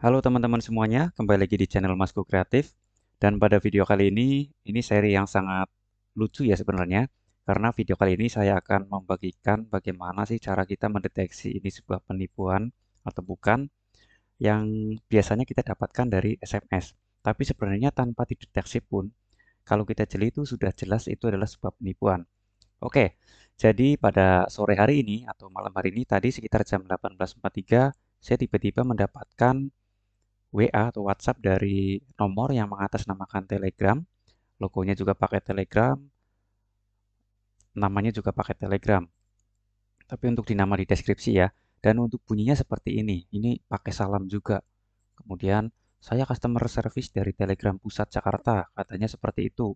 Halo teman-teman semuanya, kembali lagi di channel Masku Kreatif. Dan pada video kali ini, ini seri yang sangat lucu ya sebenarnya. Karena video kali ini saya akan membagikan bagaimana sih cara kita mendeteksi ini sebuah penipuan atau bukan yang biasanya kita dapatkan dari SMS. Tapi sebenarnya tanpa dideteksi pun, kalau kita jeli itu sudah jelas itu adalah sebuah penipuan. Oke, jadi pada sore hari ini atau malam hari ini tadi sekitar jam 18.43, saya tiba-tiba mendapatkan WA atau WhatsApp dari nomor yang mengatasnamakan Telegram. Logonya juga pakai Telegram, namanya juga pakai Telegram. Tapi untuk di nama di deskripsi ya. Dan untuk bunyinya seperti ini. Ini pakai salam juga. Kemudian saya customer service dari Telegram Pusat Jakarta. Katanya seperti itu.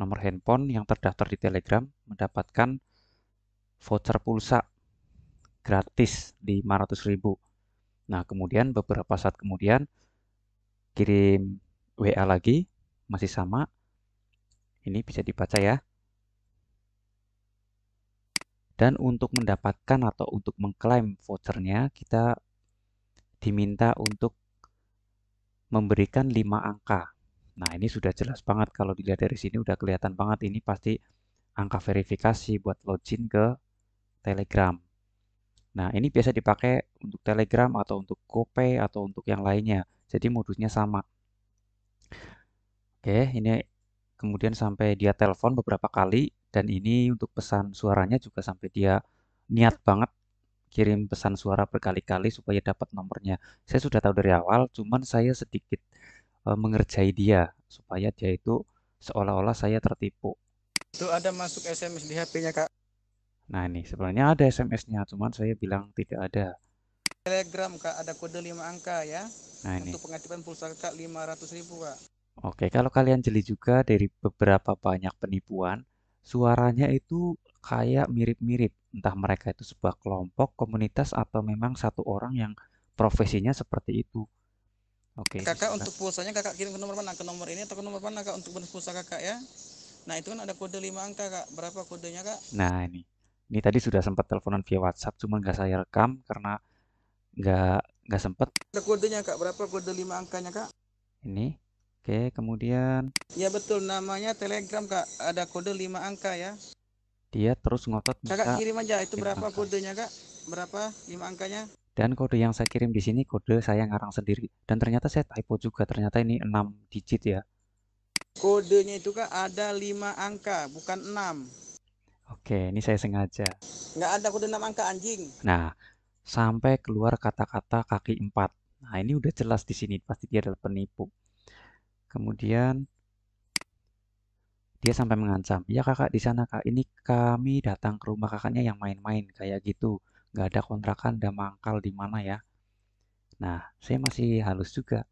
Nomor handphone yang terdaftar di Telegram mendapatkan voucher pulsa gratis 500 ribu. Nah, kemudian beberapa saat kemudian kirim WA lagi, masih sama. Ini bisa dibaca ya. Dan untuk mendapatkan atau untuk mengklaim vouchernya, kita diminta untuk memberikan 5 angka. Nah, ini sudah jelas banget kalau dilihat dari sini udah kelihatan banget ini pasti angka verifikasi buat login ke Telegram. Nah, ini biasa dipakai untuk Telegram atau untuk GoPay atau untuk yang lainnya. Jadi modusnya sama. Oke, ini kemudian sampai dia telepon beberapa kali dan ini untuk pesan suaranya juga sampai dia niat banget kirim pesan suara berkali-kali supaya dapat nomornya. Saya sudah tahu dari awal, cuman saya sedikit e, mengerjai dia supaya dia itu seolah-olah saya tertipu. Itu ada masuk SMS di HP-nya, Kak. Nah ini sebenarnya ada SMS-nya, cuman saya bilang tidak ada. Telegram kak, ada kode 5 angka ya. Nah ini. Untuk pengaktifan pulsa kak 500 ribu kak. Oke, kalau kalian jeli juga dari beberapa banyak penipuan, suaranya itu kayak mirip-mirip. Entah mereka itu sebuah kelompok, komunitas, atau memang satu orang yang profesinya seperti itu. Oke. Kakak setelah. untuk pulsanya kakak kirim ke nomor mana? Ke nomor ini atau ke nomor mana kak untuk bonus pulsa kakak ya? Nah itu kan ada kode 5 angka kak. Berapa kodenya kak? Nah ini ini tadi sudah sempat teleponan via WhatsApp cuma nggak saya rekam karena nggak nggak sempat kodenya kak berapa kode lima angkanya kak ini oke kemudian ya betul namanya telegram kak ada kode lima angka ya dia terus ngotot kakak kirim aja itu berapa angka. kodenya kak berapa lima angkanya dan kode yang saya kirim di sini kode saya ngarang sendiri dan ternyata saya typo juga ternyata ini enam digit ya kodenya itu kak ada lima angka bukan enam. Oke, ini saya sengaja. Nggak ada kode dendam angka anjing. Nah, sampai keluar kata-kata kaki empat. Nah, ini udah jelas di sini pasti dia adalah penipu. Kemudian dia sampai mengancam, "Ya kakak di sana kak, ini kami datang ke rumah kakaknya yang main-main kayak gitu. Nggak ada kontrakan, udah mangkal di mana ya?" Nah, saya masih halus juga.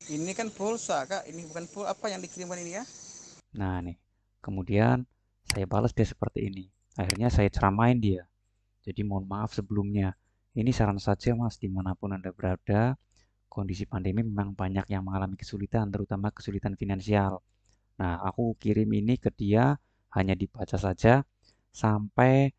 Ini kan pulsa, Kak. Ini bukan pulsa apa yang dikirimkan ini ya? Nah, nih. Kemudian saya balas dia seperti ini. Akhirnya saya ceramain dia. Jadi mohon maaf sebelumnya. Ini saran saja mas, dimanapun Anda berada, kondisi pandemi memang banyak yang mengalami kesulitan, terutama kesulitan finansial. Nah, aku kirim ini ke dia, hanya dibaca saja, sampai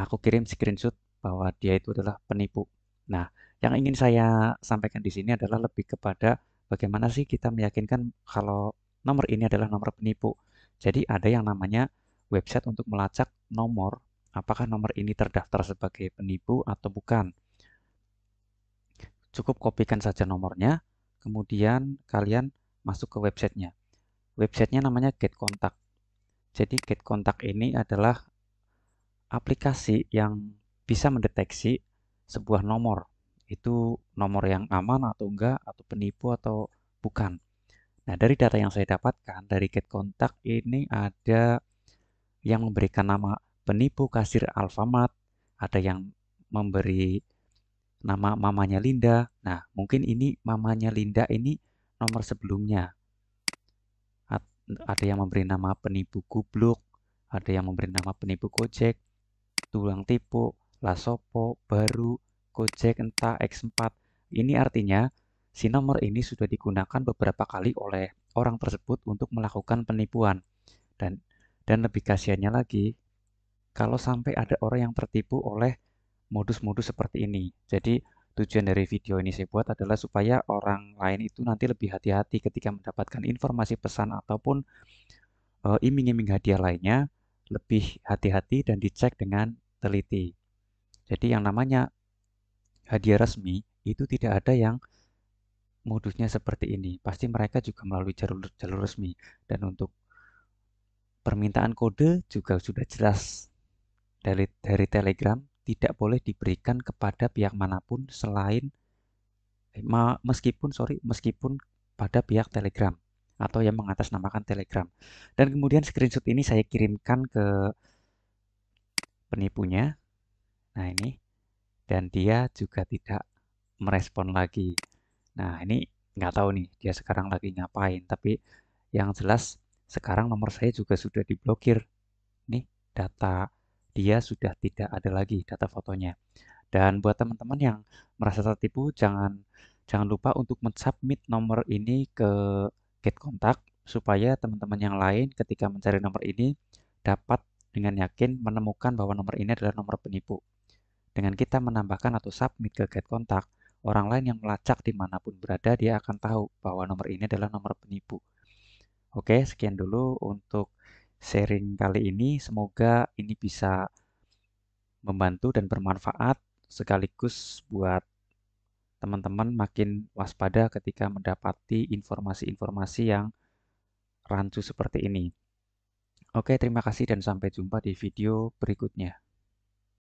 aku kirim screenshot bahwa dia itu adalah penipu. Nah, yang ingin saya sampaikan di sini adalah lebih kepada bagaimana sih kita meyakinkan kalau nomor ini adalah nomor penipu. Jadi ada yang namanya website untuk melacak nomor, apakah nomor ini terdaftar sebagai penipu atau bukan. Cukup kopikan saja nomornya, kemudian kalian masuk ke websitenya. Websitenya namanya Get Contact. Jadi Get Contact ini adalah aplikasi yang bisa mendeteksi sebuah nomor. Itu nomor yang aman atau enggak, atau penipu atau bukan. Nah, dari data yang saya dapatkan dari get kontak ini ada yang memberikan nama penipu kasir Alfamart, ada yang memberi nama mamanya Linda. Nah, mungkin ini mamanya Linda ini nomor sebelumnya. Ada yang memberi nama penipu Gublok, ada yang memberi nama penipu Gojek, tulang tipu, Lasopo, baru, Gojek entah X4. Ini artinya si nomor ini sudah digunakan beberapa kali oleh orang tersebut untuk melakukan penipuan. Dan dan lebih kasihannya lagi, kalau sampai ada orang yang tertipu oleh modus-modus seperti ini. Jadi tujuan dari video ini saya buat adalah supaya orang lain itu nanti lebih hati-hati ketika mendapatkan informasi pesan ataupun eh, iming-iming hadiah lainnya, lebih hati-hati dan dicek dengan teliti. Jadi yang namanya hadiah resmi itu tidak ada yang modusnya seperti ini, pasti mereka juga melalui jalur jalur resmi dan untuk permintaan kode juga sudah jelas dari dari Telegram tidak boleh diberikan kepada pihak manapun selain eh, meskipun sorry meskipun pada pihak Telegram atau yang mengatasnamakan Telegram. Dan kemudian screenshot ini saya kirimkan ke penipunya. Nah, ini. Dan dia juga tidak merespon lagi. Nah, ini nggak tahu nih dia sekarang lagi ngapain, tapi yang jelas sekarang nomor saya juga sudah diblokir. Nih, data dia sudah tidak ada lagi data fotonya. Dan buat teman-teman yang merasa tertipu, jangan jangan lupa untuk mensubmit nomor ini ke Get Kontak supaya teman-teman yang lain ketika mencari nomor ini dapat dengan yakin menemukan bahwa nomor ini adalah nomor penipu. Dengan kita menambahkan atau submit ke Get Kontak, orang lain yang melacak dimanapun berada, dia akan tahu bahwa nomor ini adalah nomor penipu. Oke, sekian dulu untuk sharing kali ini. Semoga ini bisa membantu dan bermanfaat sekaligus buat teman-teman makin waspada ketika mendapati informasi-informasi yang rancu seperti ini. Oke, terima kasih dan sampai jumpa di video berikutnya.